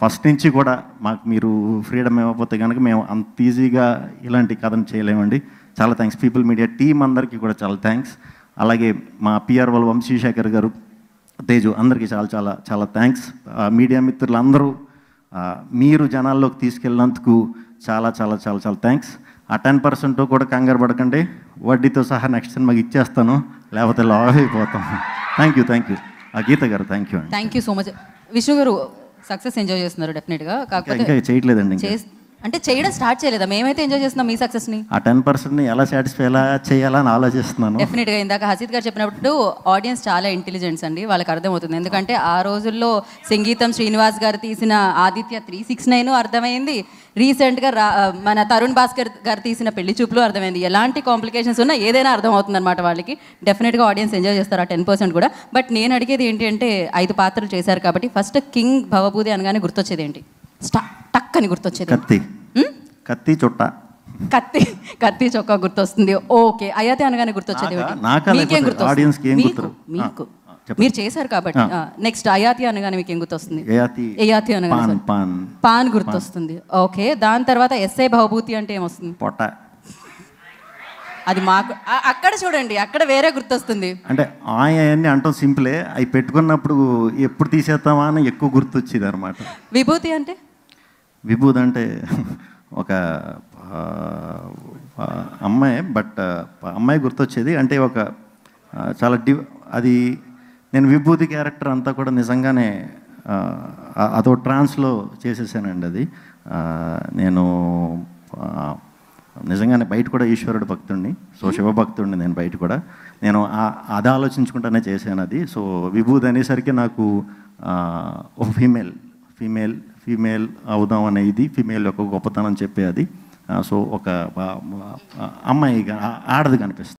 first నుంచి కూడా మాకు మీరు ఫ్రీడమ్ ఇవ్వకపోతే కనుక మేము అంత ఈజీగా ఇలాంటి కథను చేయలేమండి చాలా థ్యాంక్స్ పీపుల్ మీడియా టీం అందరికీ కూడా చాలా థ్యాంక్స్ అలాగే మా పిఆర్ఓలు వంశీశేఖర్ గారు తేజు అందరికీ చాలా చాలా చాలా థ్యాంక్స్ మీడియా మిత్రులందరూ మీరు జనాల్లోకి తీసుకెళ్ళినందుకు చాలా చాలా చాలా చాలా థ్యాంక్స్ ఆ టెన్ పర్సెంట్ కూడా కంగారు పడకండి వడ్డీతో సహా నెక్స్ట్ సినిమాకి మాకు ఇచ్చేస్తాను లేకపోతే లావ్ అయిపోతాం థ్యాంక్ యూ థ్యాంక్ యూ ఆ Geetha garu thank you thank you so much Vishnu garu success enjoy చేస్తున్నారు డెఫినెట్గా కాకపోతే చేయట్లేదండి చేస్తే అంటే చేయడం స్టార్ట్ చేయలేదా మేమైతే ఎంజాయ్ చేస్తున్నాం మీ సక్సెస్ ని ఆ టెన్ పర్సెంట్ ని ఎలా సాటిస్ఫై ఎలా చేయాలని ఆలోచిస్తున్నాను డెఫినెట్ గా ఇందాక హసీద్ గారు చెప్పినప్పుడు ఆడియన్స్ చాలా ఇంటెలిజెన్స్ అండి వాళ్ళకి అర్థమవుతుంది ఎందుకంటే ఆ రోజుల్లో సంగీతం శ్రీనివాస్ గారు తీసిన ఆదిత్య త్రీ సిక్స్ నైన్ అర్థమైంది రీసెంట్ గా మన తరుణ్ భాస్కర్ గారు తీసిన పెళ్లి చూపులు అర్థమైంది ఎలాంటి కాంప్లికేషన్స్ ఉన్నా ఏదైనా అర్థమవుతుంది అనమాట వాళ్ళకి డెఫినెట్ గా ఆడియన్స్ ఎంజాయ్ చేస్తారు ఆ టెన్ పర్సెంట్ కూడా బట్ నేను అడిగేది ఏంటి అంటే ఐదు పాత్రలు చేశారు కాబట్టి ఫస్ట్ కింగ్ భవభూది అనగానే గుర్తొచ్చేది ఏంటి స్టార్ట్ టక్కని గుర్తొచ్చేది కత్తి కత్తి చుట్ట కత్తి కత్తి చొక్క గుర్తొస్తుంది ఓకే అయ్యాతే అనగానే గుర్తొచ్చేది మీకేం గుర్తొస్తుంది మీకు మీకు మీరు చేశారు కాబట్టి నెక్స్ట్ అయాతి అనగానే మీకు ఏం గుర్తొస్తుంది ఎయాతి అనగానే పాన్ గుర్తొస్తుంది ఓకే దాని తర్వాత ఎస్ఐ భవభూతి అంటే ఏమొస్తుంది పొట్ట అది మాకు అక్కడ చూడండి అక్కడ వేరే గుర్తొస్తుంది అంటే ఆయన్ని అంటాం సింపులే అవి పెట్టుకున్నప్పుడు ఎప్పుడు తీసేస్తామా అని ఎక్కువ గుర్తొచ్చేది అనమాట విభూతి అంటే విభూద్ అంటే ఒక అమ్మాయి బట్ అమ్మాయి గుర్తొచ్చేది అంటే ఒక చాలా డి అది నేను విభూతి క్యారెక్టర్ అంతా కూడా నిజంగానే అదో ట్రాన్స్లో చేసేసానండి అది నేను నిజంగానే బయట కూడా ఈశ్వరుడు భక్తుడిని సో శివభక్తుడిని నేను బయట కూడా నేను అది ఆలోచించుకుంటానే చేశాను అది సో విభూతి అనేసరికి నాకు ఫీమేల్ ఫీమేల్ ఫీమేల్ అవుదాం అనేది ఫీమేల్ యొక్క గొప్పతనం చెప్పేది సో ఒక అమ్మాయి ఆడది కనిపిస్తుంది